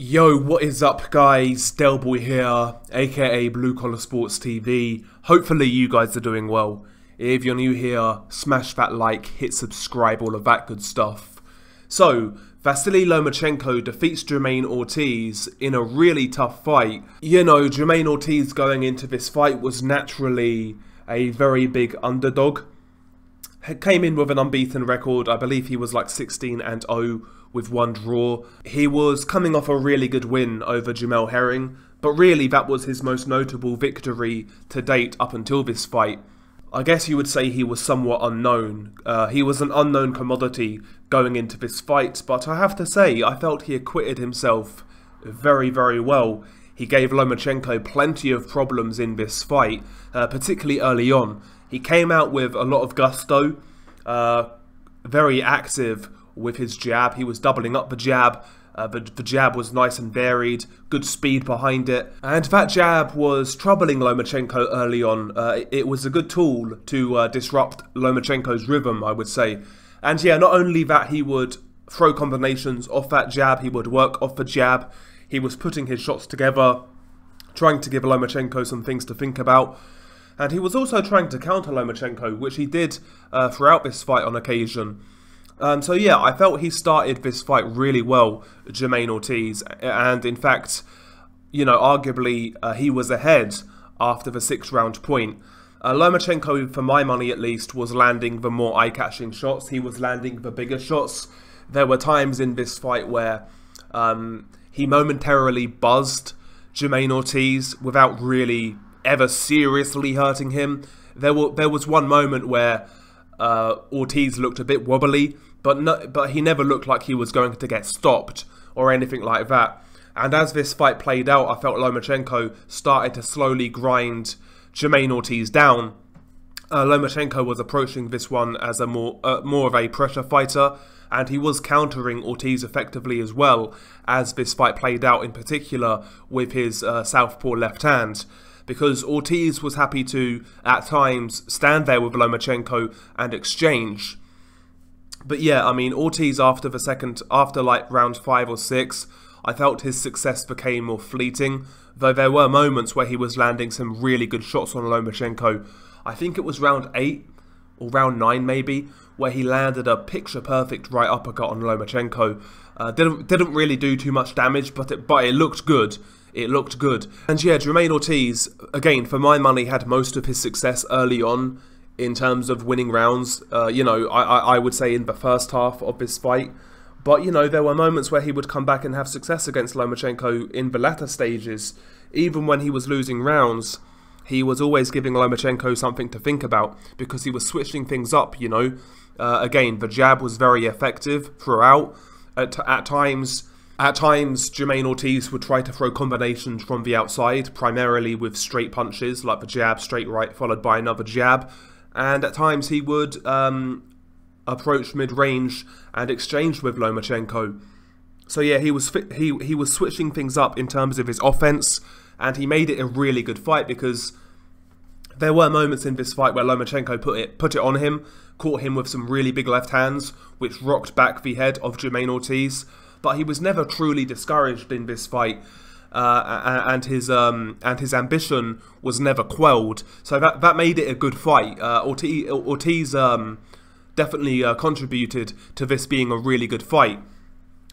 Yo, what is up guys? Delboy here, aka Blue Collar Sports TV. Hopefully you guys are doing well. If you're new here, smash that like, hit subscribe, all of that good stuff. So, Vasily Lomachenko defeats Jermaine Ortiz in a really tough fight. You know, Jermaine Ortiz going into this fight was naturally a very big underdog. He came in with an unbeaten record, I believe he was like 16 and 0 with one draw. He was coming off a really good win over Jamel Herring, but really that was his most notable victory to date up until this fight. I guess you would say he was somewhat unknown. Uh, he was an unknown commodity going into this fight, but I have to say, I felt he acquitted himself very, very well. He gave Lomachenko plenty of problems in this fight, uh, particularly early on. He came out with a lot of gusto, uh, very active with his jab. He was doubling up the jab. Uh, but the jab was nice and varied, good speed behind it. And that jab was troubling Lomachenko early on. Uh, it, was a good tool to uh, disrupt Lomachenko's rhythm, I would say. And yeah, not only that, he would throw combinations off that jab, he would work off the jab. He was putting his shots together, trying to give Lomachenko some things to think about. And he was also trying to counter Lomachenko, which he did uh, throughout this fight on occasion. Um, so yeah, I felt he started this fight really well, Jermaine Ortiz, and in fact, you know, arguably uh, he was ahead after the sixth round point. Uh, Lomachenko, for my money at least, was landing the more eye catching shots. He was landing the bigger shots. There were times in this fight where um, he momentarily buzzed Jermaine Ortiz without really ever seriously hurting him. There, were, there was one moment where uh, Ortiz looked a bit wobbly but no, but he never looked like he was going to get stopped or anything like that. And as this fight played out, I felt Lomachenko started to slowly grind Jermaine Ortiz down. Uh, Lomachenko was approaching this one as a more uh, more of a pressure fighter, and he was countering Ortiz effectively as well as this fight played out, in particular with his uh, southpaw left hand. Because Ortiz was happy to, at times, stand there with Lomachenko and exchange but yeah, I mean, Ortiz after the second, after like round five or six, I felt his success became more fleeting, though there were moments where he was landing some really good shots on Lomachenko. I think it was round eight or round nine maybe, where he landed a picture perfect right uppercut on Lomachenko. Uh, didn't didn't really do too much damage, but it but it looked good. It looked good. And yeah, Jermaine Ortiz again for my money had most of his success early on in terms of winning rounds. Uh, you know, I, I, I would say in the first half of this fight. But, you know, there were moments where he would come back and have success against Lomachenko in the latter stages. Even when he was losing rounds, he was always giving Lomachenko something to think about because he was switching things up, you know. Uh, again, the jab was very effective throughout. At, at times, at times, Jermaine Ortiz would try to throw combinations from the outside, primarily with straight punches, like the jab, straight right, followed by another jab and at times he would um, approach mid-range and exchange with Lomachenko. So yeah, he was he he was switching things up in terms of his offense, and he made it a really good fight because there were moments in this fight where Lomachenko put it put it on him, caught him with some really big left hands, which rocked back the head of Jermaine Ortiz. But he was never truly discouraged in this fight uh, and his um, and his ambition was never quelled. So that that made it a good fight. Uh, Ortiz, um, definitely uh, contributed to this being a really good fight.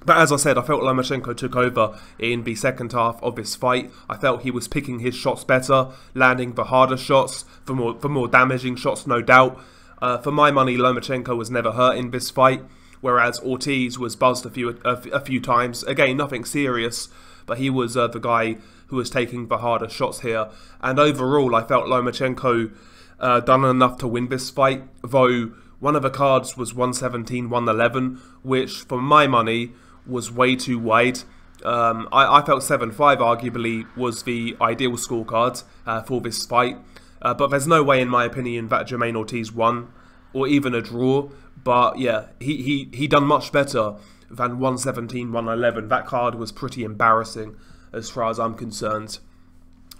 But as I said, I felt Lomachenko took over in the second half of this fight. I felt he was picking his shots better, landing the harder shots, for more for more damaging shots, no doubt. Uh, for my money, Lomachenko was never hurt in this fight whereas Ortiz was buzzed a few a, a few times. Again, nothing serious, but he was uh, the guy who was taking the harder shots here. And overall, I felt Lomachenko uh, done enough to win this fight, though one of the cards was 117, 111, which for my money was way too wide. Um, I, I, felt 7 5 arguably was the ideal scorecard uh, for this fight, uh, but there's no way, in my opinion, that Jermaine Ortiz won or even a draw. But yeah, he he he done much better than 117, 111. That card was pretty embarrassing as far as I'm concerned.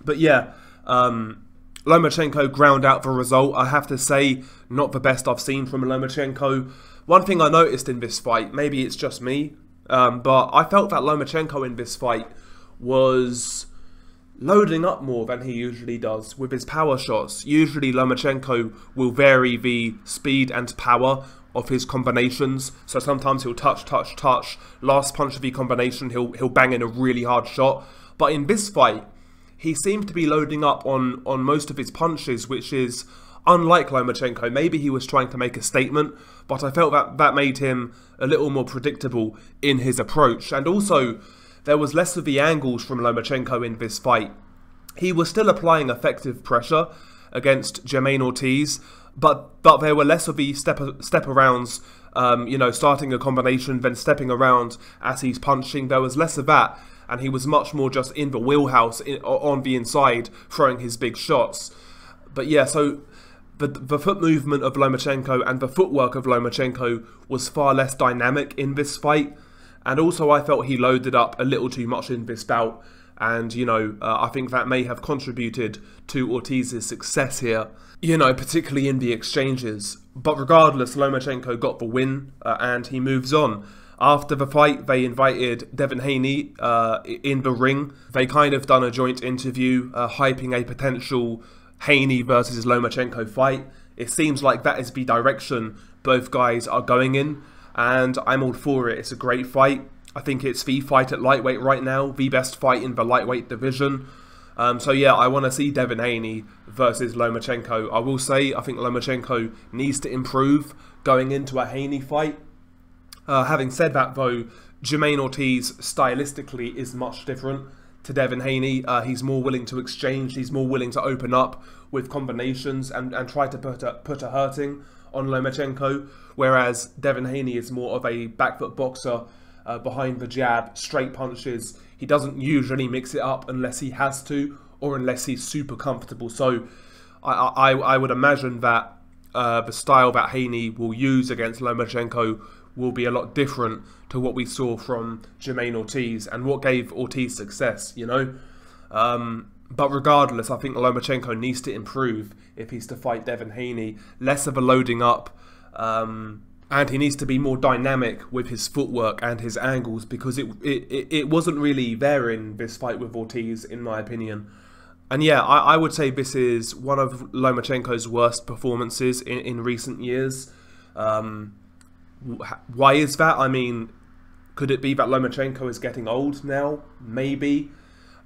But yeah, um, Lomachenko ground out the result. I have to say, not the best I've seen from Lomachenko. One thing I noticed in this fight, maybe it's just me, um, but I felt that Lomachenko in this fight was loading up more than he usually does with his power shots. Usually Lomachenko will vary the speed and power of his combinations. So sometimes he'll touch, touch, touch. Last punch of the combination, he'll he'll bang in a really hard shot. But in this fight, he seemed to be loading up on on most of his punches, which is unlike Lomachenko. Maybe he was trying to make a statement, but I felt that that made him a little more predictable in his approach. And also, there was less of the angles from Lomachenko in this fight. He was still applying effective pressure against Jermaine Ortiz, but but there were less of the step step arounds. Um, you know, starting a combination, then stepping around as he's punching. There was less of that, and he was much more just in the wheelhouse in, on the inside, throwing his big shots. But yeah, so the, the foot movement of Lomachenko and the footwork of Lomachenko was far less dynamic in this fight. And also, I felt he loaded up a little too much in this bout. And, you know, uh, I think that may have contributed to Ortiz's success here, you know, particularly in the exchanges. But regardless, Lomachenko got the win uh, and he moves on. After the fight, they invited Devin Haney uh, in the ring. They kind of done a joint interview uh, hyping a potential Haney versus Lomachenko fight. It seems like that is the direction both guys are going in and I'm all for it. It's a great fight. I think it's the fight at lightweight right now, the best fight in the lightweight division. Um, so yeah, I want to see Devin Haney versus Lomachenko. I will say I think Lomachenko needs to improve going into a Haney fight. Uh, having said that though, Jermaine Ortiz stylistically is much different to Devin Haney. Uh, he's more willing to exchange. He's more willing to open up with combinations and, and try to put a, put a hurting on Lomachenko, whereas Devin Haney is more of a back foot boxer uh, behind the jab, straight punches. He doesn't usually mix it up unless he has to or unless he's super comfortable. So I, I, I would imagine that uh, the style that Haney will use against Lomachenko will be a lot different to what we saw from Jermaine Ortiz and what gave Ortiz success, you know? Um, but regardless, I think Lomachenko needs to improve if he's to fight Devin Haney. Less of a loading up, um, and he needs to be more dynamic with his footwork and his angles because it it, it wasn't really there in this fight with Ortiz, in my opinion. And yeah, I, I would say this is one of Lomachenko's worst performances in, in recent years. Um, why is that? I mean, could it be that Lomachenko is getting old now? Maybe.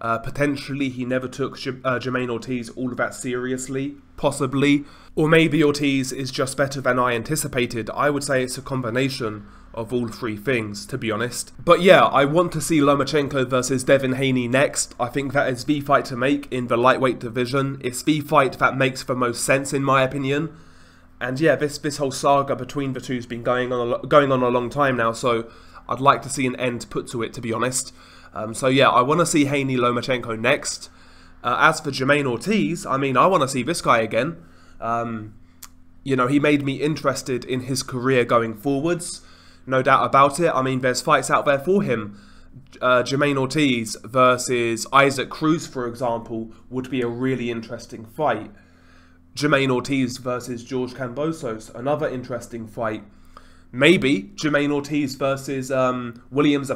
Uh, potentially, he never took J- uh, Jermaine Ortiz all of that seriously, possibly. Or maybe Ortiz is just better than I anticipated. I would say it's a combination of all three things, to be honest. But yeah, I want to see Lomachenko versus Devin Haney next. I think that is the fight to make in the lightweight division. It's the fight that makes the most sense, in my opinion. And yeah, this this whole saga between the two's been going on a, going on a long time now. So I'd like to see an end put to it, to be honest. Um, so yeah, I want to see Haney Lomachenko next. Uh, as for Jermaine Ortiz, I mean, I want to see this guy again. Um, you know, he made me interested in his career going forwards. No doubt about it. I mean, there's fights out there for him. Uh, Jermaine Ortiz versus Isaac Cruz, for example, would be a really interesting fight. Jermaine Ortiz versus George Cambosos, another interesting fight. Maybe Jermaine Ortiz versus um, Williams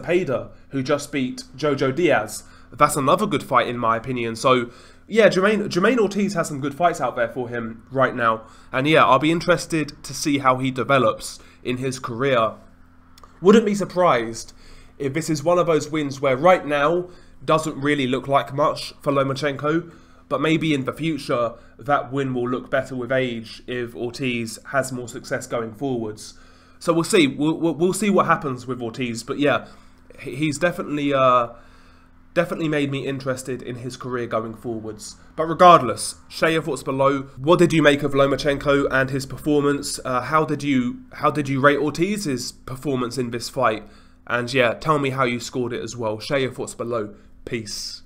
who just beat Jojo Diaz. That's another good fight, in my opinion. So, yeah, Jermaine, Jermaine Ortiz has some good fights out there for him right now. And yeah, I'll be interested to see how he develops in his career. Wouldn't be surprised if this is one of those wins where right now doesn't really look like much for Lomachenko, but maybe in the future that win will look better with age if Ortiz has more success going forwards. So we'll see. We'll, we'll see what happens with Ortiz. But yeah, he's definitely uh, definitely made me interested in his career going forwards. But regardless, share your thoughts below. What did you make of Lomachenko and his performance? Uh, how did you how did you rate Ortiz's performance in this fight? And yeah, tell me how you scored it as well. Share your thoughts below. Peace.